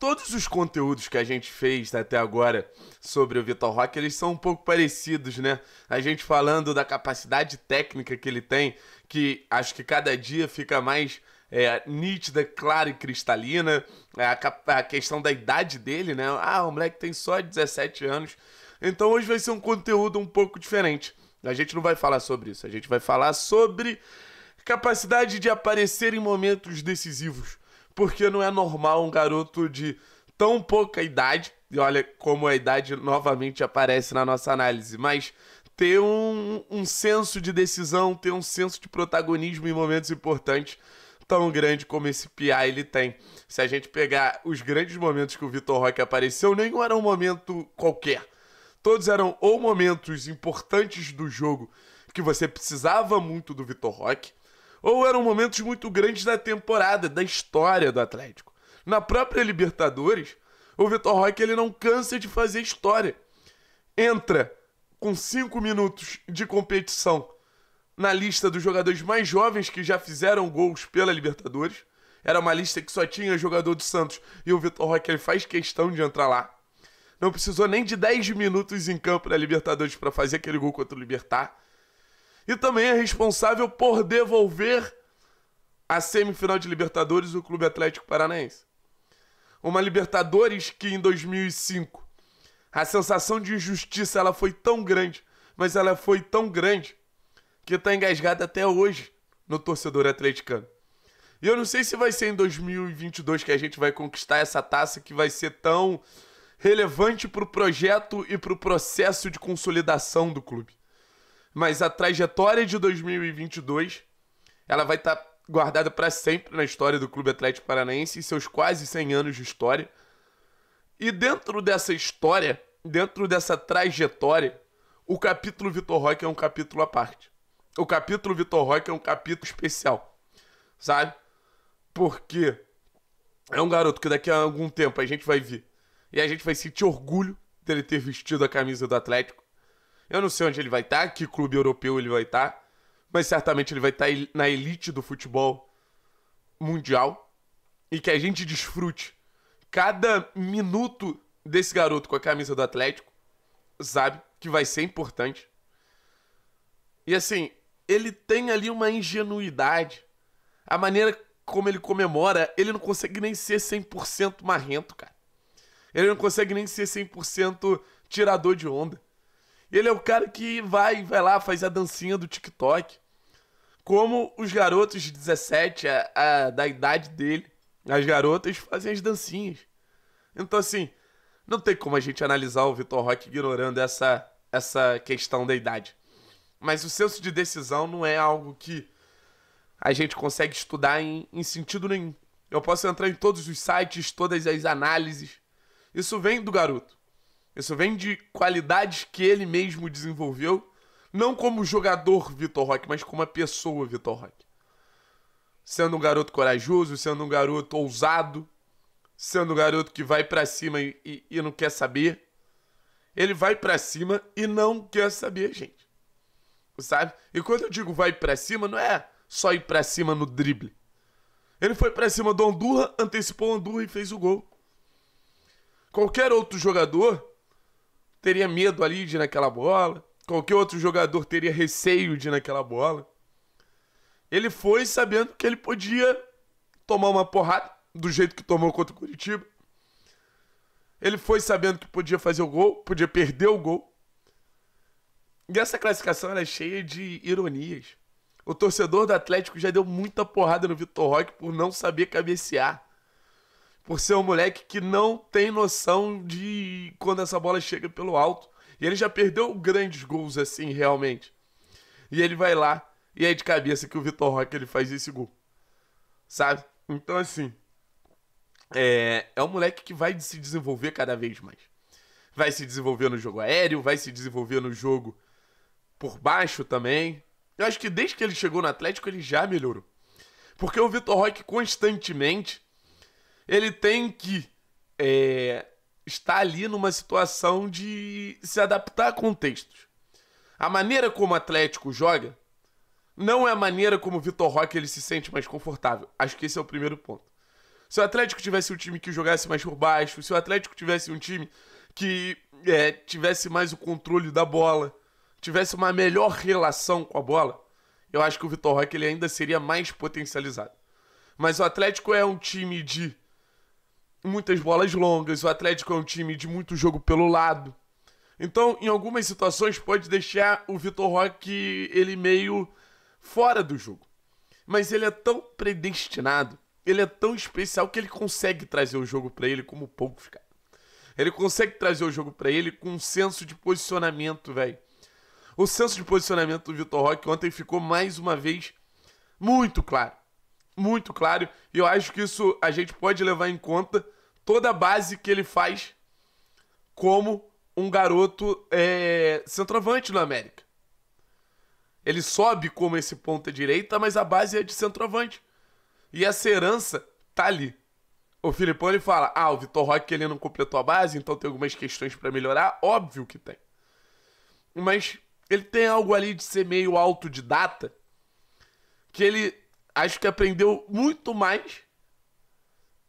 todos os conteúdos que a gente fez né, até agora sobre o Vitor Roque, eles são um pouco parecidos, né? A gente falando da capacidade técnica que ele tem, que acho que cada dia fica mais é, nítida, clara e cristalina. É, a, a questão da idade dele, né? Ah, o moleque tem só 17 anos. Então hoje vai ser um conteúdo um pouco diferente. A gente não vai falar sobre isso, a gente vai falar sobre capacidade de aparecer em momentos decisivos porque não é normal um garoto de tão pouca idade, e olha como a idade novamente aparece na nossa análise, mas ter um, um senso de decisão, ter um senso de protagonismo em momentos importantes tão grande como esse PI ele tem. Se a gente pegar os grandes momentos que o Vitor Roque apareceu, nenhum era um momento qualquer. Todos eram ou momentos importantes do jogo que você precisava muito do Vitor Roque, ou eram momentos muito grandes da temporada, da história do Atlético. Na própria Libertadores, o Vitor Roque ele não cansa de fazer história. Entra com cinco minutos de competição na lista dos jogadores mais jovens que já fizeram gols pela Libertadores. Era uma lista que só tinha jogador do Santos e o Vitor Roque ele faz questão de entrar lá. Não precisou nem de 10 minutos em campo na Libertadores para fazer aquele gol contra o Libertar e também é responsável por devolver a semifinal de Libertadores o Clube Atlético Paranaense. Uma Libertadores que em 2005 a sensação de injustiça ela foi tão grande, mas ela foi tão grande que está engasgada até hoje no torcedor atleticano. E eu não sei se vai ser em 2022 que a gente vai conquistar essa taça que vai ser tão relevante para o projeto e para o processo de consolidação do clube mas a trajetória de 2022 ela vai estar tá guardada para sempre na história do Clube Atlético Paranaense e seus quase 100 anos de história. E dentro dessa história, dentro dessa trajetória, o capítulo Vitor Roque é um capítulo à parte. O capítulo Vitor Roque é um capítulo especial, sabe? Porque é um garoto que daqui a algum tempo a gente vai ver e a gente vai sentir orgulho dele ter vestido a camisa do Atlético eu não sei onde ele vai estar, tá, que clube europeu ele vai estar, tá, mas certamente ele vai estar tá na elite do futebol mundial e que a gente desfrute cada minuto desse garoto com a camisa do Atlético, sabe? Que vai ser importante. E assim, ele tem ali uma ingenuidade. A maneira como ele comemora, ele não consegue nem ser 100% marrento, cara. Ele não consegue nem ser 100% tirador de onda. Ele é o cara que vai, vai lá, faz a dancinha do TikTok. Como os garotos de 17, a, a, da idade dele, as garotas fazem as dancinhas. Então, assim, não tem como a gente analisar o Vitor Roque ignorando essa, essa questão da idade. Mas o senso de decisão não é algo que a gente consegue estudar em, em sentido nenhum. Eu posso entrar em todos os sites, todas as análises. Isso vem do garoto. Ele só vem de qualidades que ele mesmo desenvolveu, não como jogador Vitor Roque, mas como a pessoa Vitor Roque. Sendo um garoto corajoso, sendo um garoto ousado, sendo um garoto que vai para cima e, e, e não quer saber. Ele vai para cima e não quer saber, gente. Sabe? E quando eu digo vai para cima, não é só ir para cima no drible. Ele foi para cima do Andurra, antecipou o Andurra e fez o gol. Qualquer outro jogador teria medo ali de ir naquela bola. Qualquer outro jogador teria receio de ir naquela bola. Ele foi sabendo que ele podia tomar uma porrada do jeito que tomou contra o Curitiba. Ele foi sabendo que podia fazer o gol, podia perder o gol. E essa classificação é cheia de ironias. O torcedor do Atlético já deu muita porrada no Vitor Roque por não saber cabecear por ser um moleque que não tem noção de quando essa bola chega pelo alto. E ele já perdeu grandes gols assim, realmente. E ele vai lá, e é de cabeça que o Vitor Roque ele faz esse gol. Sabe? Então, assim. É, é um moleque que vai se desenvolver cada vez mais. Vai se desenvolver no jogo aéreo, vai se desenvolver no jogo por baixo também. Eu acho que desde que ele chegou no Atlético ele já melhorou. Porque o Vitor Roque constantemente ele tem que é, estar ali numa situação de se adaptar a contextos. A maneira como o Atlético joga não é a maneira como o Vitor Roque ele se sente mais confortável. Acho que esse é o primeiro ponto. Se o Atlético tivesse um time que jogasse mais por baixo, se o Atlético tivesse um time que é, tivesse mais o controle da bola, tivesse uma melhor relação com a bola, eu acho que o Vitor Roque ele ainda seria mais potencializado. Mas o Atlético é um time de muitas bolas longas, o Atlético é um time de muito jogo pelo lado. Então, em algumas situações, pode deixar o Vitor Roque ele meio fora do jogo. Mas ele é tão predestinado, ele é tão especial que ele consegue trazer o jogo para ele como poucos, cara. Ele consegue trazer o jogo para ele com um senso de posicionamento, velho. O senso de posicionamento do Vitor Roque ontem ficou mais uma vez muito claro muito claro. E eu acho que isso a gente pode levar em conta toda a base que ele faz como um garoto é, centroavante na América. Ele sobe como esse ponta direita, mas a base é de centroavante. E essa herança tá ali. O Filipão ele fala: "Ah, o Vitor Roque ele não completou a base, então tem algumas questões para melhorar, óbvio que tem". Mas ele tem algo ali de ser meio autodidata que ele acho que aprendeu muito mais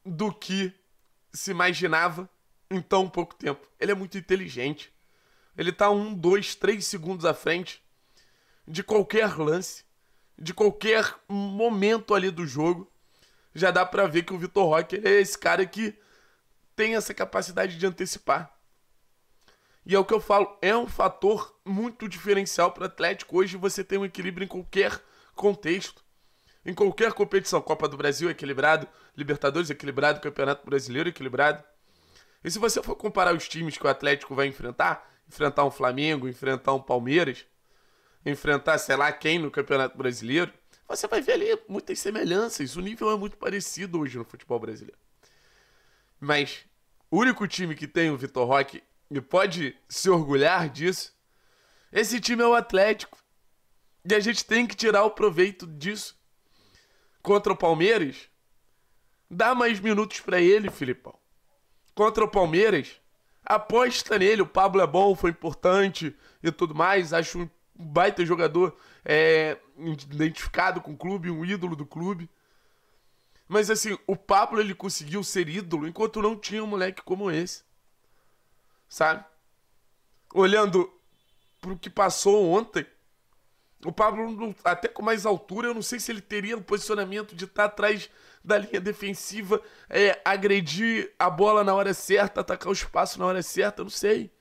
do que se imaginava em tão pouco tempo. Ele é muito inteligente. Ele tá um, dois, três segundos à frente de qualquer lance, de qualquer momento ali do jogo. Já dá para ver que o Vitor Roque é esse cara que tem essa capacidade de antecipar. E é o que eu falo, é um fator muito diferencial para o Atlético hoje você ter um equilíbrio em qualquer contexto em qualquer competição. Copa do Brasil equilibrado, Libertadores equilibrado, Campeonato Brasileiro equilibrado. E se você for comparar os times que o Atlético vai enfrentar, enfrentar um Flamengo, enfrentar um Palmeiras, enfrentar sei lá quem no Campeonato Brasileiro, você vai ver ali muitas semelhanças. O nível é muito parecido hoje no futebol brasileiro. Mas o único time que tem o Vitor Roque e pode se orgulhar disso, esse time é o Atlético. E a gente tem que tirar o proveito disso contra o Palmeiras, dá mais minutos para ele, Filipão. Contra o Palmeiras, aposta nele. O Pablo é bom, foi importante e tudo mais. Acho um baita jogador é, identificado com o clube, um ídolo do clube. Mas assim, o Pablo ele conseguiu ser ídolo enquanto não tinha um moleque como esse. Sabe? Olhando pro que passou ontem, o Pablo, até com mais altura, eu não sei se ele teria o posicionamento de estar tá atrás da linha defensiva, é, agredir a bola na hora certa, atacar o espaço na hora certa, eu não sei.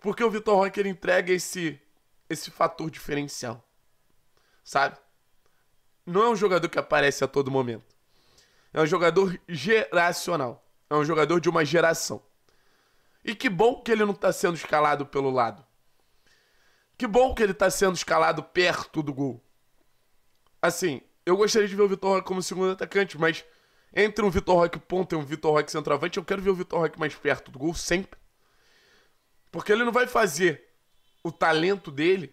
Porque o Vitor Roque ele entrega esse, esse fator diferencial, sabe? Não é um jogador que aparece a todo momento. É um jogador geracional. É um jogador de uma geração. E que bom que ele não está sendo escalado pelo lado. Que bom que ele tá sendo escalado perto do gol. Assim, eu gostaria de ver o Vitor Roque como segundo atacante, mas entre um Vitor Roque ponta e um Vitor Roque centroavante, eu quero ver o Vitor Roque mais perto do gol sempre. Porque ele não vai fazer o talento dele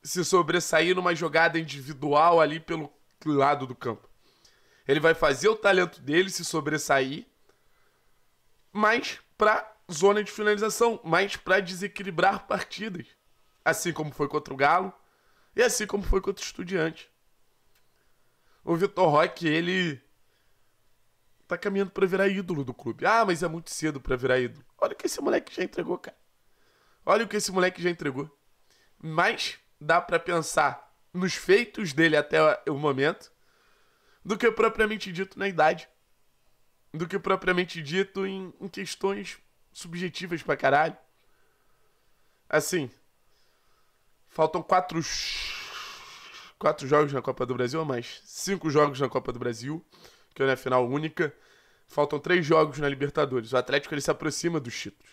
se sobressair numa jogada individual ali pelo lado do campo. Ele vai fazer o talento dele se sobressair, mais para zona de finalização, mais para desequilibrar partidas. Assim como foi contra o Galo e assim como foi contra o Estudiante. O Vitor Roque, ele tá caminhando para virar ídolo do clube. Ah, mas é muito cedo para virar ídolo. Olha o que esse moleque já entregou, cara. Olha o que esse moleque já entregou. Mas dá para pensar nos feitos dele até o momento do que propriamente dito na idade. Do que propriamente dito em, em questões subjetivas pra caralho. Assim, Faltam quatro, quatro jogos na Copa do Brasil, ou mais cinco jogos na Copa do Brasil, que é a final única. Faltam três jogos na Libertadores. O Atlético ele se aproxima dos títulos.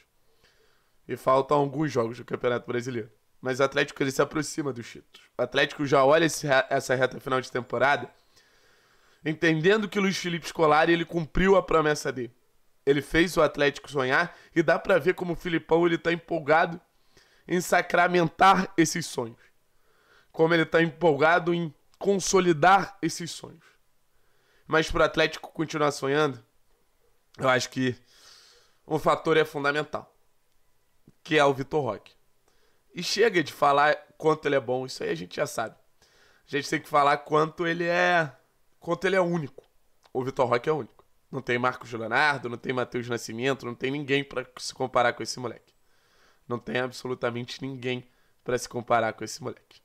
E faltam alguns jogos do Campeonato Brasileiro. Mas o Atlético ele se aproxima dos títulos. O Atlético já olha esse, essa reta final de temporada entendendo que o Luiz Felipe Scolari ele cumpriu a promessa dele. Ele fez o Atlético sonhar e dá para ver como o Filipão ele tá empolgado em sacramentar esses sonhos. Como ele está empolgado em consolidar esses sonhos. Mas para o Atlético continuar sonhando, eu acho que um fator é fundamental, que é o Vitor Roque. E chega de falar quanto ele é bom, isso aí a gente já sabe. A gente tem que falar quanto ele é, quanto ele é único. O Vitor Roque é único. Não tem Marcos Leonardo, não tem Matheus Nascimento, não tem ninguém para se comparar com esse moleque. Não tem absolutamente ninguém para se comparar com esse moleque.